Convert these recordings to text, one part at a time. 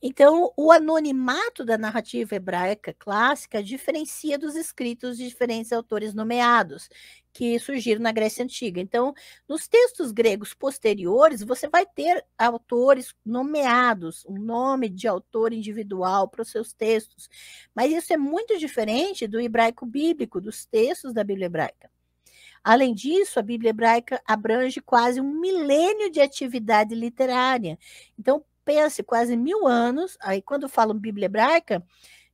Então, o anonimato da narrativa hebraica clássica diferencia dos escritos de diferentes autores nomeados que surgiram na Grécia Antiga. Então, nos textos gregos posteriores, você vai ter autores nomeados, um nome de autor individual para os seus textos. Mas isso é muito diferente do hebraico bíblico, dos textos da Bíblia hebraica. Além disso, a Bíblia hebraica abrange quase um milênio de atividade literária. Então, pense, quase mil anos, aí quando falo Bíblia hebraica,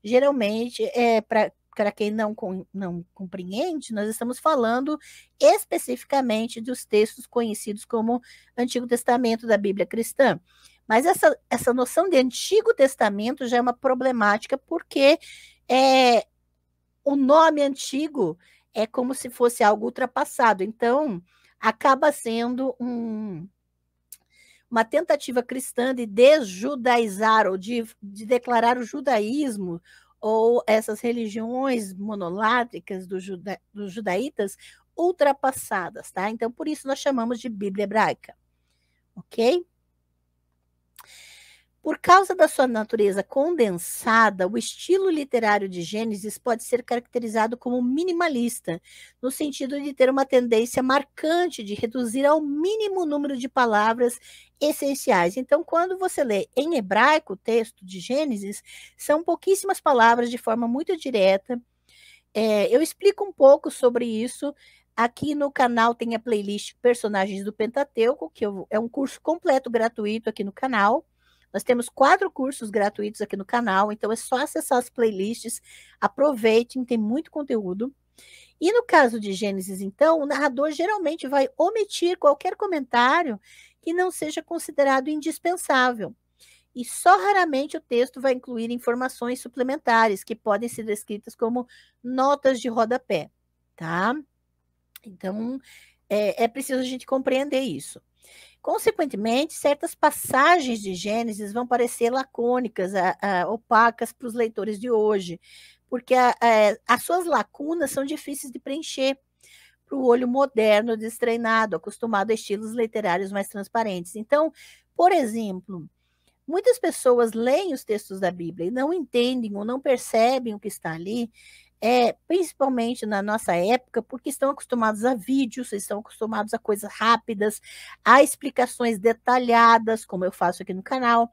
geralmente é para para quem não, não compreende, nós estamos falando especificamente dos textos conhecidos como Antigo Testamento da Bíblia Cristã. Mas essa, essa noção de Antigo Testamento já é uma problemática, porque é, o nome antigo é como se fosse algo ultrapassado. Então, acaba sendo um, uma tentativa cristã de desjudaizar ou de, de declarar o judaísmo ou essas religiões monoládicas do juda, dos judaítas ultrapassadas, tá? Então, por isso nós chamamos de Bíblia hebraica, ok? Por causa da sua natureza condensada, o estilo literário de Gênesis pode ser caracterizado como minimalista, no sentido de ter uma tendência marcante de reduzir ao mínimo o número de palavras essenciais. Então, quando você lê em hebraico o texto de Gênesis, são pouquíssimas palavras de forma muito direta. É, eu explico um pouco sobre isso Aqui no canal tem a playlist Personagens do Pentateuco, que eu, é um curso completo gratuito aqui no canal. Nós temos quatro cursos gratuitos aqui no canal, então é só acessar as playlists. Aproveitem, tem muito conteúdo. E no caso de Gênesis, então, o narrador geralmente vai omitir qualquer comentário que não seja considerado indispensável. E só raramente o texto vai incluir informações suplementares, que podem ser descritas como notas de rodapé, tá? Então, é, é preciso a gente compreender isso. Consequentemente, certas passagens de Gênesis vão parecer lacônicas, a, a, opacas para os leitores de hoje, porque a, as suas lacunas são difíceis de preencher para o olho moderno, destreinado, acostumado a estilos literários mais transparentes. Então, por exemplo, muitas pessoas leem os textos da Bíblia e não entendem ou não percebem o que está ali, é, principalmente na nossa época, porque estão acostumados a vídeos, estão acostumados a coisas rápidas, a explicações detalhadas, como eu faço aqui no canal.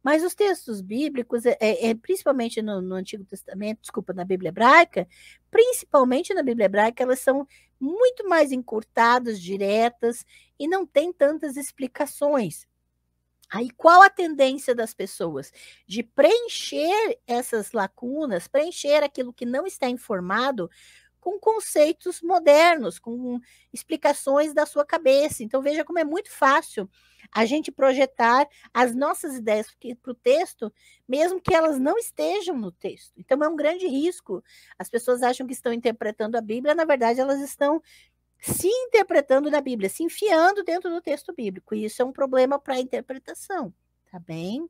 Mas os textos bíblicos, é, é, é principalmente no, no, Antigo Testamento, desculpa, na Bíblia hebraica, principalmente na Bíblia hebraica, elas são muito mais encurtadas, diretas e não tem tantas explicações. Aí qual a tendência das pessoas? De preencher essas lacunas, preencher aquilo que não está informado com conceitos modernos, com explicações da sua cabeça. Então veja como é muito fácil a gente projetar as nossas ideias para o texto, mesmo que elas não estejam no texto. Então é um grande risco. As pessoas acham que estão interpretando a Bíblia, na verdade elas estão se interpretando da Bíblia, se enfiando dentro do texto bíblico. E isso é um problema para a interpretação, tá bem?